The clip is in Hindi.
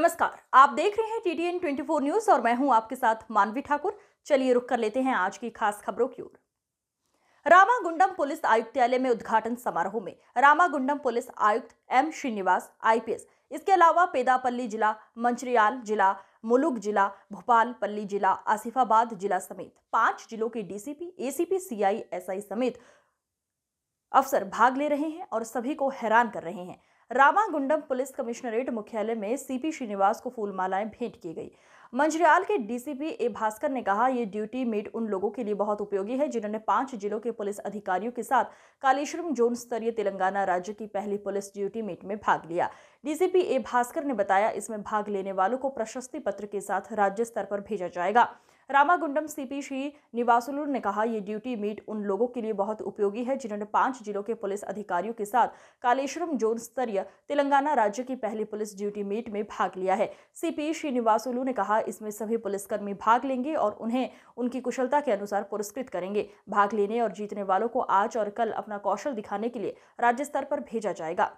नमस्कार आप देख रहे हैं टीटीएन 24 न्यूज और मैं हूं आपके साथ मानवी ठाकुर चलिए रुक कर लेते हैं आज की खास खबरों की ओर रामागुंडम पुलिस आयुक्तालय में उद्घाटन समारोह में रामागुंडम पुलिस आयुक्त एम श्रीनिवास आईपीएस इसके अलावा पेदापल्ली जिला मंचरियाल जिला मुलुक जिला भोपाल पल्ली जिला आसिफाबाद जिला समेत पांच जिलों के डीसीपी एसीपी सीआई एसआई समेत अफसर भाग ले रहे हैं और सभी को हैरान कर रहे हैं रामागुंडम पुलिस कमिश्नरेट मुख्यालय में सीपी श्रीनिवास को फूलमालाएं भेंट की गई मंजरियाल के डीसीपी ए भास्कर ने कहा यह ड्यूटी मीट उन लोगों के लिए बहुत उपयोगी है जिन्होंने पांच जिलों के पुलिस अधिकारियों के साथ कालेश्वरम जोन स्तरीय तेलंगाना राज्य की पहली पुलिस ड्यूटी मेट में भाग लिया डीसीपी ए भास्कर ने बताया इसमें भाग लेने वालों को प्रशस्ति पत्र के साथ राज्य स्तर पर भेजा जाएगा रामागुंडम सीपी श्री निवासुलू ने कहा यह ड्यूटी मीट उन लोगों के लिए बहुत उपयोगी है जिन्होंने पांच जिलों के पुलिस अधिकारियों के साथ कालेश्वरम जोन स्तरीय तेलंगाना राज्य की पहली पुलिस ड्यूटी मीट में भाग लिया है सीपी श्रीनिवासुलू ने कहा इसमें सभी पुलिसकर्मी भाग लेंगे और उन्हें उनकी कुशलता के अनुसार पुरस्कृत करेंगे भाग लेने और जीतने वालों को आज और कल अपना कौशल दिखाने के लिए राज्य स्तर पर भेजा जाएगा